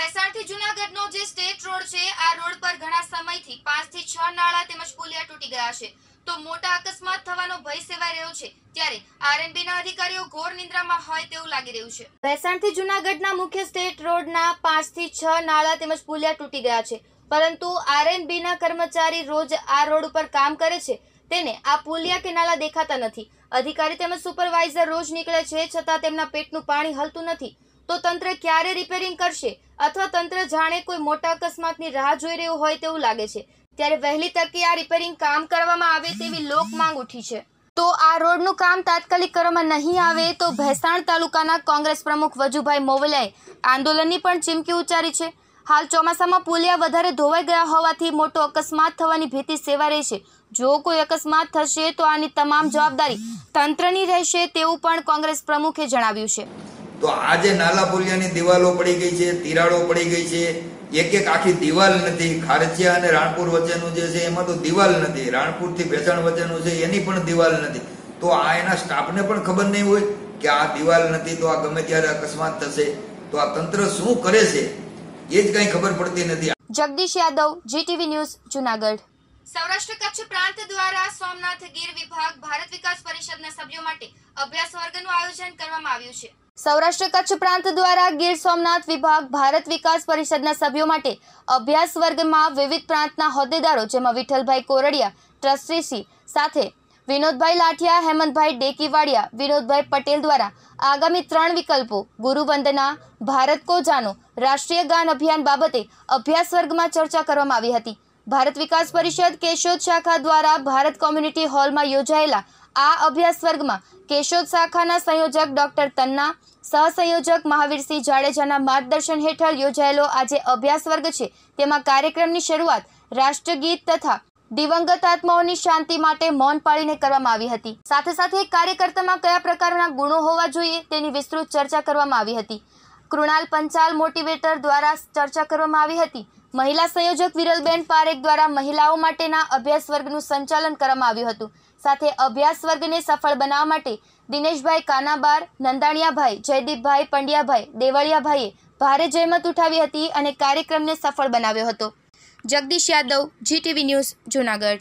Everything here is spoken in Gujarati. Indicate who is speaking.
Speaker 1: વલસાડ થી જે સ્ટેટ રોડ છે આ રોડ પર ઘણા સમયથી પાંચ છ નાળા તેમજ પુલિયા તૂટી ગયા છે તો મોટા અકસ્માત થવાનો ભય સેવાઈ રહ્યો છે ત્યારે આરએનબી ના અધિકારીઓ ઘોર નિંદ્રામાં હોય તેવું લાગી રહ્યું છે વલસાડ થી જુનાગઢ ના મુખ્ય સ્ટેટ રોડ ના પાંચ થી છ નાળા તેમજ પુલિયા તૂટી ગયા છે પરંતુ આરએનબી ના કર્મચારી રોજ આ રોડ ઉપર કામ કરે છે તેને આ પુલિયા કે નાળા દેખાતા નથી અધિકારી તેમજ સુપરવાઇઝર રોજ નીકળે છે છતાં તેમના પેટનું પાણી હલતું નથી તો તંત્ર ક્યારે રિપેરિંગ કરશે અથવા તંત્ર જાણે કોઈ મોટા અકસ્માતની રાહ જોઈ રહ્યું હોય તેવું લાગે છે ત્યારે વહેલી તકે આ રિપેરિંગ કામ કરવામાં આવે તેવી લોક માંગ ઉઠી છે તો આ રોડનું કામ તાત્કાલિક કરવામાં નહીં આવે તો ભેસાણ તાલુકાના કોંગ્રેસ પ્રમુખ વજુભાઈ મોવલિયાએ આંદોલનની પણ ચીમકી ઉચ્ચારી છે હાલ ચોમાસામાં પુલિયા વધારે ધોવાઈ ગયા હોવાથી મોટો અકસ્માત થવાની ભીતિ સેવા રહેશે જો કોઈ અકસ્માત થશે તો આની તમામ જવાબદારી તંત્રની રહેશે તેવું પણ કોંગ્રેસ પ્રમુખે જણાવ્યું છે
Speaker 2: તો આ જે નાલા પુલિયાની દિવાલો પડી ગઈ છે તિરાડો પડી ગઈ છે એક એક આખી દિવાલ નથી ખારચિયા અને રાણપુર વચ્ચેનું જે છે એમાં તો દિવાલ નથી રાણપુરથી ભેસાણ વચ્ચેનું છે એની પણ દિવાલ નથી તો આ એના સ્ટાફને પણ ખબર નહીં હોય કે આ દિવાલ નથી તો આ ગમે ત્યારે અકસ્માત થશે તો આ તંત્ર શું કરે છે એ જ કંઈ ખબર પડતી નથી
Speaker 1: જગદીશ યાદવ જીટીવી ન્યૂઝ જુનાગઢ સૌરાષ્ટ્ર કચ્છ પ્રાંત દ્વારા સોમનાથ ગીર વિભાગ સૌરાષ્ટ્ર કચ્છ પ્રાંત દ્વારા ગીર સોમનાથ વિભાગ ભારત વિકાસ પરિષદના સભ્યો માટે અભ્યાસ વર્ગમાં વિવિધ પ્રાંતના હોદ્દેદારો જેમાં વિઠ્ઠલભાઈ કોરડિયા ટ્રસ્ટીશ્રી સાથે વિનોદભાઈ લાઠિયા હેમંતભાઈ ડેકીવાડિયા વિનોદભાઈ પટેલ દ્વારા આગામી ત્રણ વિકલ્પો ગુરુવંદના ભારત કો જાનો રાષ્ટ્રીય ગાન અભિયાન બાબતે અભ્યાસ વર્ગમાં ચર્ચા કરવામાં આવી હતી ભારત વિકાસ પરિષદ કેશોદ શાખા દ્વારા ભારત કોમ્યુનિટી હોલમાં યોજાયેલા આ અભ્યાસ વર્ગમાં કેશોદ શાખાના સંયોજક ડોક્ટર તન્ના સહસંયોજક મહાવીરસિંહ જાડેજાના માર્ગદર્શન હેઠળ યોજાયેલો આ જે અભ્યાસ વર્ગ છે તેમાં કાર્યક્રમની શરૂઆત રાષ્ટ્રગીત તથા દિવંગત આત્માઓની શાંતિ માટે મૌન પાળીને કરવામાં આવી હતી સાથે સાથે કાર્યકર્તામાં કયા પ્રકારના ગુણો હોવા જોઈએ તેની વિસ્તૃત ચર્ચા કરવામાં આવી હતી કૃણાલ પંચાલ મોટિવેટર દ્વારા ચર્ચા કરવામાં આવી હતી મહિલા સંયોજક વિરલબેન પારેખ દ્વારા મહિલાઓ માટેના અભ્યાસ વર્ગનું સંચાલન કરવામાં આવ્યું હતું સાથે અભ્યાસ વર્ગને સફળ બનાવવા માટે દિનેશભાઈ કાનાબાર નંદાણિયાભાઈ જયદીપભાઈ પંડ્યાભાઈ દેવળિયાભાઈએ ભારે જહેમત ઉઠાવી હતી અને કાર્યક્રમને સફળ બનાવ્યો હતો જગદીશ યાદવ જીટીવી ન્યૂઝ જૂનાગઢ